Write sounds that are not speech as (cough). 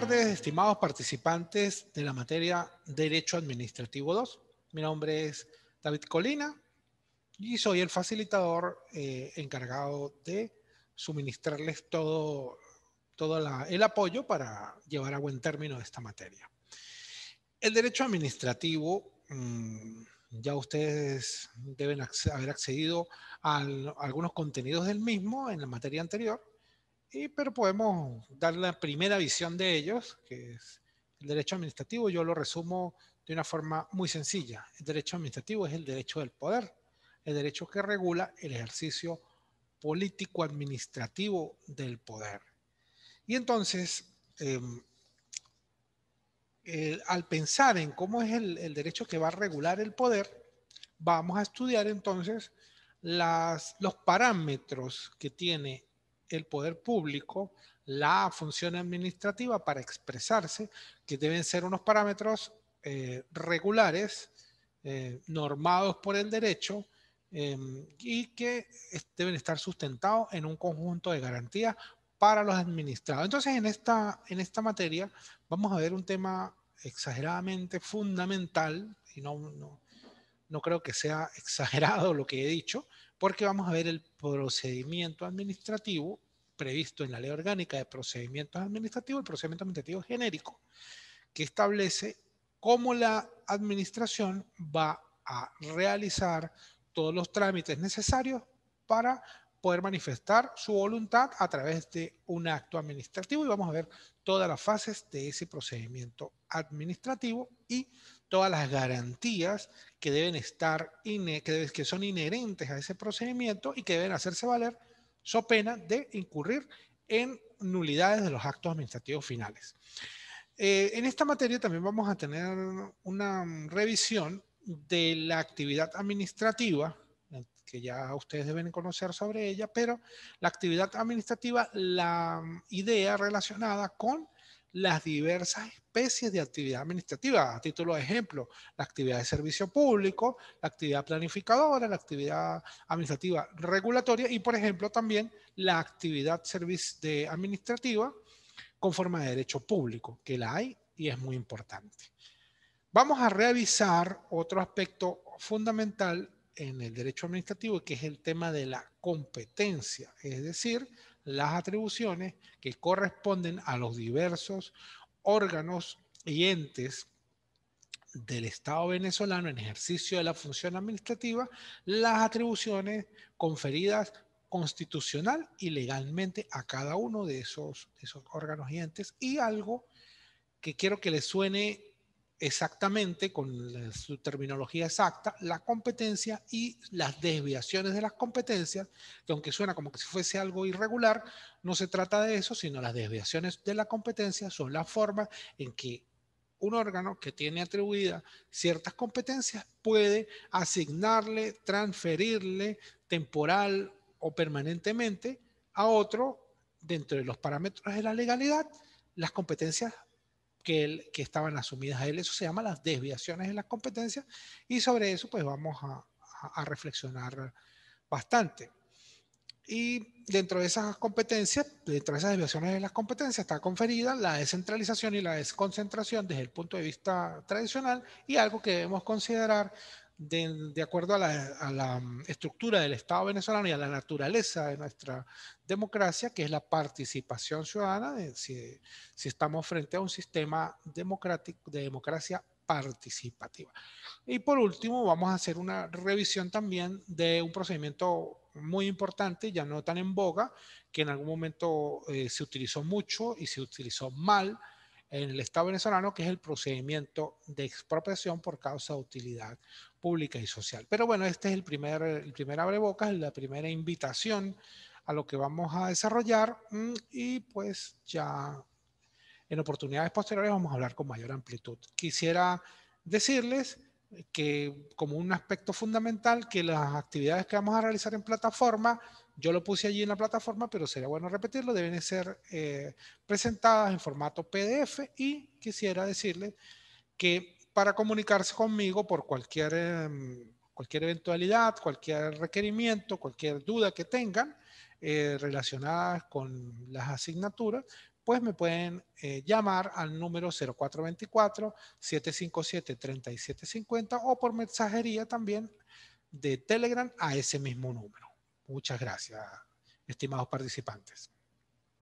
tardes, estimados participantes de la materia Derecho Administrativo 2. Mi nombre es David Colina y soy el facilitador eh, encargado de suministrarles todo, el apoyo para llevar a buen término esta materia. El derecho administrativo, mm, ya ustedes deben haber accedido a algunos contenidos del mismo en la materia anterior y, pero podemos dar la primera visión de ellos, que es el derecho administrativo. Yo lo resumo de una forma muy sencilla. El derecho administrativo es el derecho del poder, el derecho que regula el ejercicio político-administrativo del poder. Y entonces, em, al pensar en cómo es el, derecho que va a regular el poder, vamos a estudiar entonces los parámetros que tiene el poder público, la función administrativa para expresarse, que deben ser unos parámetros eh, regulares, eh, normados por el derecho em, y que deben estar sustentados en un conjunto de garantías para los administrados. Entonces, en esta, en esta materia vamos a ver un tema exageradamente fundamental, y no, no, no creo que sea (laughs) exagerado lo que he dicho, porque vamos a ver el procedimiento administrativo previsto en la Ley Orgánica de Procedimientos Administrativos, el procedimiento administrativo genérico, que establece cómo la administración va a realizar todos los trámites necesarios para poder manifestar su voluntad a través de un acto administrativo y vamos a ver todas las fases de ese procedimiento administrativo y todas las garantías que deben estar, que son inherentes a ese procedimiento y que deben hacerse valer so pena de incurrir en nulidades de los actos administrativos finales. Eh, en esta materia también vamos a tener una revisión de la actividad administrativa que ya ustedes deben conocer sobre ella, pero la actividad administrativa, la mm, idea relacionada con las diversas especies de actividad administrativa. A título de ejemplo, la actividad de servicio público, la actividad planificadora, la actividad administrativa regulatoria y, por ejemplo, también la actividad administrativa con forma de derecho público, que la hay y es muy importante. Vamos a revisar otro aspecto fundamental en el derecho administrativo, que es el tema de la competencia, es decir, las atribuciones que corresponden a los diversos órganos y entes del Estado venezolano en ejercicio de la función administrativa, las atribuciones conferidas constitucional y legalmente a cada uno de esos, esos órganos y entes. Y algo que quiero que les suene exactamente, con su terminología exacta, la competencia y las desviaciones de las competencias, que aunque suena como que si fuese algo irregular, no se trata de eso, sino las desviaciones de la competencia son la forma en que un órgano que tiene atribuidas ciertas competencias puede asignarle, transferirle temporal o permanentemente a otro, dentro de los parámetros de la legalidad, las competencias que, estaban asumidas a él. Eso se llama las desviaciones en las competencias y sobre eso pues vamos a, reflexionar bastante. Y dentro de esas competencias, dentro de esas desviaciones en las competencias, está conferida la descentralización y la desconcentración desde el punto de vista tradicional y algo que debemos considerar de, acuerdo a la, mm, estructura del Estado venezolano y a la naturaleza de nuestra democracia, que es la participación ciudadana, si, estamos frente a un sistema democrático, de democracia participativa. Y por último, vamos a hacer una revisión también de un procedimiento muy importante, ya no tan en boga, que en algún momento eh, se utilizó mucho y se utilizó mal en el Estado venezolano, que es el procedimiento de expropiación por causa de utilidad pública y social. Pero bueno, este es el primer, el primer abrebocas, la primera invitación a lo que vamos a desarrollar mm, y pues ya en oportunidades posteriores vamos a hablar con mayor amplitud. Quisiera decirles que como un aspecto fundamental que las actividades que vamos a realizar en plataforma, yo lo puse allí en la plataforma, pero sería bueno repetirlo, deben ser eh, presentadas en formato PDF y quisiera decirles que para comunicarse conmigo por cualquier, em, cualquier eventualidad, cualquier requerimiento, cualquier duda que tengan eh, relacionadas con las asignaturas, pues me pueden eh, llamar al número 0424-757-3750 o por mensajería también de Telegram a ese mismo número. Muchas gracias, estimados participantes.